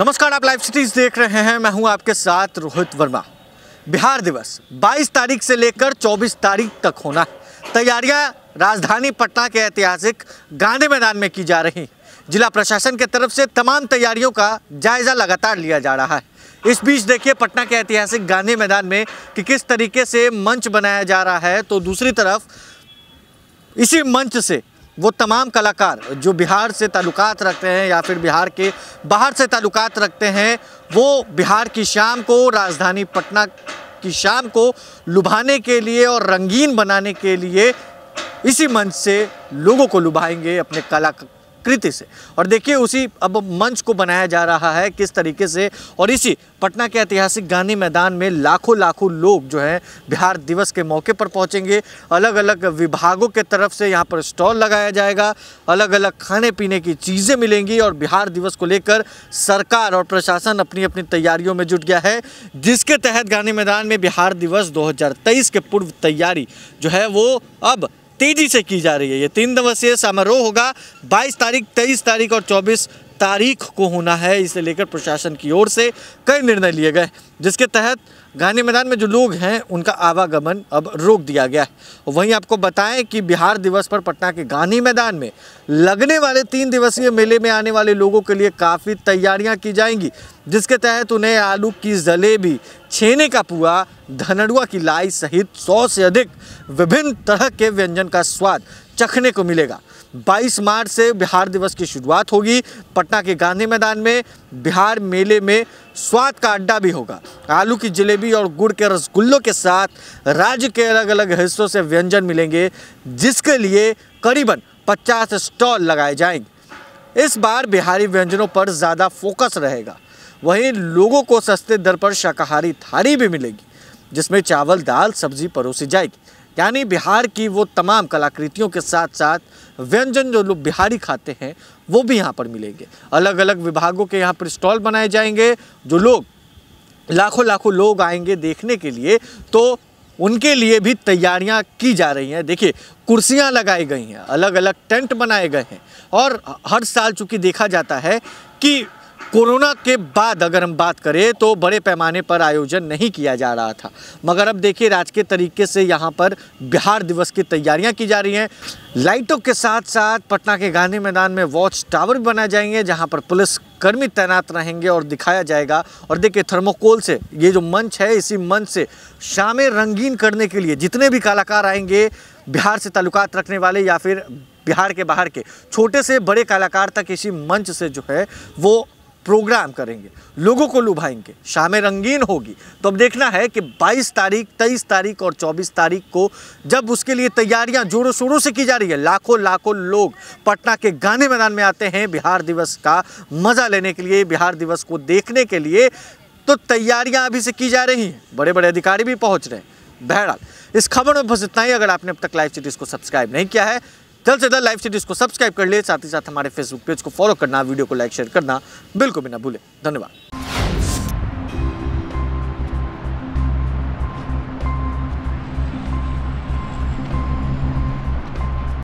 नमस्कार आप live cities देख रहे हैं मैं हूं आपके साथ रोहित वर्मा बिहार दिवस 22 तारीख से लेकर 24 तारीख तक होना तैयारियां राजधानी पटना के ऐतिहासिक गांधी मैदान में की जा रही जिला प्रशासन के तरफ से तमाम तैयारियों का जायजा लगातार लिया जा रहा है इस बीच देखिए पटना के ऐतिहासिक गांधी मैदान में कि किस तरीके से मंच बनाया जा रहा है तो दूसरी तरफ इसी मंच से वो तमाम कलाकार जो बिहार से ताल्लुकात रखते हैं या फिर बिहार के बाहर से ताल्लुकात रखते हैं वो बिहार की शाम को राजधानी पटना की शाम को लुभाने के लिए और रंगीन बनाने के लिए इसी मंच से लोगों को लुभाएंगे अपने कला कृति से और देखिए उसी अब मंच को बनाया जा रहा है किस तरीके से और इसी पटना के ऐतिहासिक गांधी मैदान में लाखों लाखों लोग जो हैं बिहार दिवस के मौके पर पहुंचेंगे अलग अलग विभागों के तरफ से यहाँ पर स्टॉल लगाया जाएगा अलग अलग खाने पीने की चीज़ें मिलेंगी और बिहार दिवस को लेकर सरकार और प्रशासन अपनी अपनी तैयारियों में जुट गया है जिसके तहत गांधी मैदान में बिहार दिवस दो के पूर्व तैयारी जो है वो अब तेजी से की जा रही है ये तीन दिवसीय समारोह होगा 22 तारीख 23 तारीख और 24 तारीख को होना है इसे लेकर प्रशासन की ओर से कई निर्णय लिए गए जिसके तहत गांधी मैदान में जो लोग हैं उनका आवागमन अब रोक दिया गया है वहीं आपको बताएं कि बिहार दिवस पर पटना के गांधी मैदान में लगने वाले तीन दिवसीय मेले में आने वाले लोगों के लिए काफ़ी तैयारियां की जाएंगी जिसके तहत उन्हें आलू की जलेबी छेने का पुआ धनड़ुआ की लाई सहित सौ से अधिक विभिन्न तरह के व्यंजन का स्वाद चखने को मिलेगा 22 मार्च से बिहार दिवस की शुरुआत होगी पटना के गांधी मैदान में बिहार मेले में स्वाद का अड्डा भी होगा आलू की जलेबी और गुड़ के रसगुल्लों के साथ राज्य के अलग अलग हिस्सों से व्यंजन मिलेंगे जिसके लिए करीबन 50 स्टॉल लगाए जाएंगे इस बार बिहारी व्यंजनों पर ज़्यादा फोकस रहेगा वहीं लोगों को सस्ते दर पर शाकाहारी थाली भी मिलेगी जिसमें चावल दाल सब्जी परोसी जाएगी यानी बिहार की वो तमाम कलाकृतियों के साथ साथ व्यंजन जो लोग बिहारी खाते हैं वो भी यहाँ पर मिलेंगे अलग अलग विभागों के यहाँ पर स्टॉल बनाए जाएंगे जो लोग लाखों लाखों लोग आएंगे देखने के लिए तो उनके लिए भी तैयारियां की जा रही हैं देखिए कुर्सियां लगाई गई हैं अलग अलग टेंट बनाए गए हैं और हर साल चूँकि देखा जाता है कि कोरोना के बाद अगर हम बात करें तो बड़े पैमाने पर आयोजन नहीं किया जा रहा था मगर अब देखिए राजकीय तरीके से यहाँ पर बिहार दिवस की तैयारियाँ की जा रही हैं लाइटों के साथ साथ पटना के गांधी मैदान में वॉच टावर भी बनाए जाएंगे जहाँ पर पुलिस कर्मी तैनात रहेंगे और दिखाया जाएगा और देखिए थर्मोकोल से ये जो मंच है इसी मंच से शामें रंगीन करने के लिए जितने भी कलाकार आएंगे बिहार से ताल्लुकात रखने वाले या फिर बिहार के बाहर के छोटे से बड़े कलाकार तक इसी मंच से जो है वो प्रोग्राम करेंगे लोगों को लुभाएंगे शामें रंगीन होगी तो अब देखना है कि 22 तारीख 23 तारीख और 24 तारीख को जब उसके लिए तैयारियां जोरों शोरों से की जा रही है लाखों लाखों लोग पटना के गाने मैदान में आते हैं बिहार दिवस का मज़ा लेने के लिए बिहार दिवस को देखने के लिए तो तैयारियां अभी से की जा रही हैं बड़े बड़े अधिकारी भी पहुँच रहे हैं बहरहाल इस खबर में बस इतना ही अगर आपने अब तक लाइव सिटीज़ को सब्सक्राइब नहीं किया है जल्द से जल्द लाइव सीरीज को सब्सक्राइब कर ले साथ ही साथ हमारे फेसबुक पेज को फॉलो करना वीडियो को लाइक शेयर करना बिल्कुल भी ना भूले धन्यवाद